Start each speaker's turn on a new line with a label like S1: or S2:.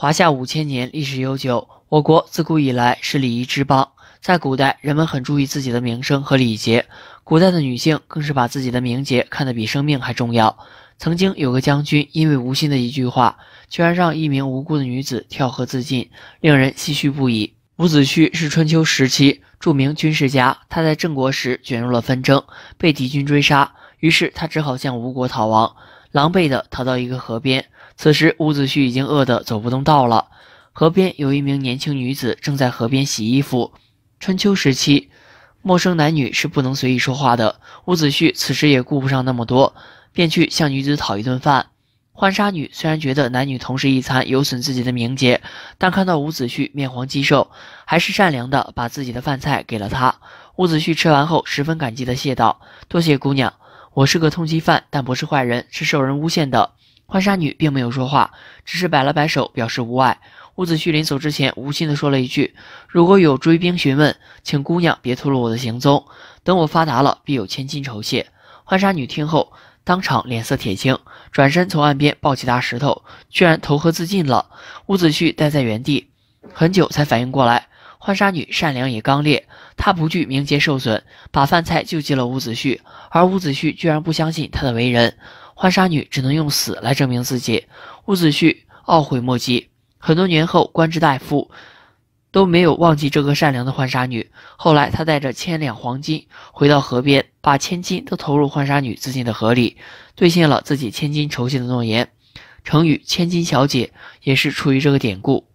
S1: 华夏五千年历史悠久，我国自古以来是礼仪之邦。在古代，人们很注意自己的名声和礼节。古代的女性更是把自己的名节看得比生命还重要。曾经有个将军因为无心的一句话，居然让一名无辜的女子跳河自尽，令人唏嘘不已。伍子胥是春秋时期著名军事家，他在郑国时卷入了纷争，被敌军追杀，于是他只好向吴国逃亡，狼狈的逃到一个河边。此时，伍子胥已经饿得走不动道了。河边有一名年轻女子正在河边洗衣服。春秋时期，陌生男女是不能随意说话的。伍子胥此时也顾不上那么多，便去向女子讨一顿饭。浣纱女虽然觉得男女同食一餐有损自己的名节，但看到伍子胥面黄肌瘦，还是善良的把自己的饭菜给了他。伍子胥吃完后，十分感激的谢道：“多谢姑娘，我是个通缉犯，但不是坏人，是受人诬陷的。”浣纱女并没有说话，只是摆了摆手，表示无碍。伍子胥临走之前，无心地说了一句：“如果有追兵询问，请姑娘别透露我的行踪。等我发达了，必有千金酬谢。”浣纱女听后，当场脸色铁青，转身从岸边抱起大石头，居然投河自尽了。伍子胥待在原地很久，才反应过来，浣纱女善良也刚烈，她不惧名节受损，把饭菜救济了伍子胥，而伍子胥居然不相信她的为人。浣纱女只能用死来证明自己，伍子胥懊悔莫及。很多年后，官至大夫都没有忘记这个善良的浣纱女。后来，他带着千两黄金回到河边，把千金都投入浣纱女自尽的河里，兑现了自己千金酬谢的诺言。成语“千金小姐”也是出于这个典故。